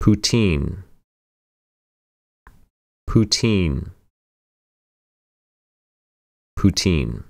poutine poutine poutine